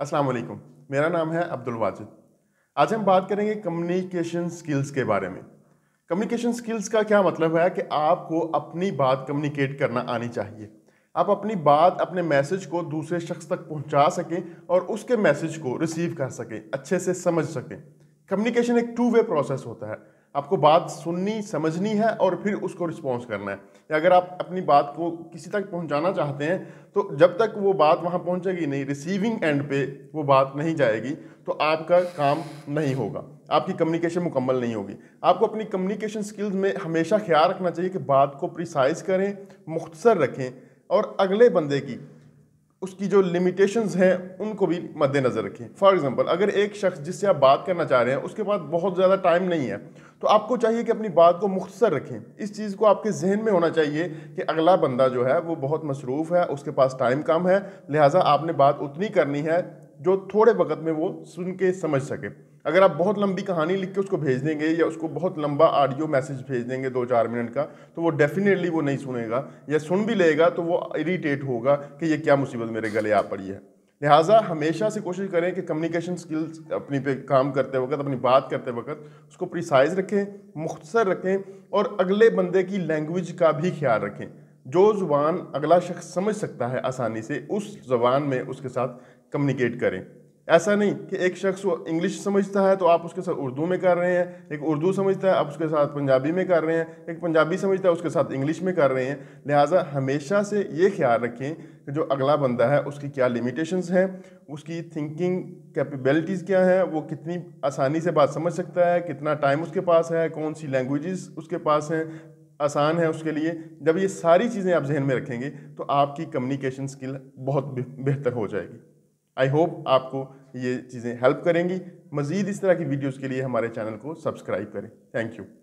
अस्सलाम वालेकुम मेरा नाम है अब्दुल वाजिद आज हम बात करेंगे कम्युनिकेशन स्किल्स के बारे में कम्युनिकेशन स्किल्स का क्या मतलब है कि आपको अपनी बात कम्युनिकेट करना आनी चाहिए आप अपनी बात अपने मैसेज को दूसरे शख्स तक पहुंचा सकें और उसके मैसेज को रिसीव कर सकें अच्छे से समझ सकें कम्युनिकेशन एक टू वे प्रोसेस होता है आपको बात सुननी समझनी है और फिर उसको रिस्पॉन्स करना है या अगर आप अपनी बात को किसी तक पहुंचाना चाहते हैं तो जब तक वो बात वहां पहुंचेगी नहीं रिसीविंग एंड पे वो बात नहीं जाएगी तो आपका काम नहीं होगा आपकी कम्युनिकेशन मुकम्मल नहीं होगी आपको अपनी कम्युनिकेशन स्किल्स में हमेशा ख्याल रखना चाहिए कि बात को प्रिसाइज करें मुख्तसर रखें और अगले बंदे की उसकी जो लिमिटेशंस हैं उनको भी मद्देनज़र रखें फॉर एग्जांपल अगर एक शख्स जिससे आप बात करना चाह रहे हैं उसके पास बहुत ज़्यादा टाइम नहीं है तो आपको चाहिए कि अपनी बात को मुख्तर रखें इस चीज़ को आपके जहन में होना चाहिए कि अगला बंदा जो है वो बहुत मसरूफ़ है उसके पास टाइम कम है लिहाजा आपने बात उतनी करनी है जो थोड़े वक्त में वो सुन के समझ सके अगर आप बहुत लंबी कहानी लिख के उसको भेज देंगे या उसको बहुत लंबा ऑडियो मैसेज भेज देंगे दो चार मिनट का तो वो डेफिनेटली वो नहीं सुनेगा या सुन भी लेगा तो वो इरीटेट होगा कि ये क्या मुसीबत मेरे गले आ पड़ी है लिहाजा हमेशा से कोशिश करें कि कम्युनिकेशन स्किल्स अपनी पे काम करते वक्त अपनी बात करते वक्त उसको प्रिसाइज रखें मुख्तसर रखें और अगले बंदे की लैंग्वेज का भी ख्याल रखें जो ज़ुबान अगला शख्स समझ सकता है आसानी से उस ज़बान में उसके साथ कम्युनिकेट करें ऐसा नहीं कि एक शख्स इंग्लिश समझता है तो आप उसके साथ उर्दू में कर रहे हैं एक उर्दू समझता है आप उसके साथ पंजाबी में कर रहे हैं एक पंजाबी समझता है उसके साथ इंग्लिश में कर रहे हैं लिहाजा हमेशा से ये ख्याल रखें कि जो अगला बंदा है उसकी क्या लिमिटेशंस हैं उसकी थिंकिंग कैपेबिलिटीज़ क्या है वो कितनी आसानी से बात समझ सकता है कितना टाइम उसके पास है कौन सी लैंग्वेज़ उसके पास हैं आसान है उसके लिए जब ये सारी चीज़ें आप जहन में रखेंगे तो आपकी कम्युनिकेशन स्किल बहुत बेहतर हो जाएगी आई होप आपको ये चीज़ें हेल्प करेंगी मज़ीद इस तरह की वीडियोज़ के लिए हमारे चैनल को सब्सक्राइब करें थैंक यू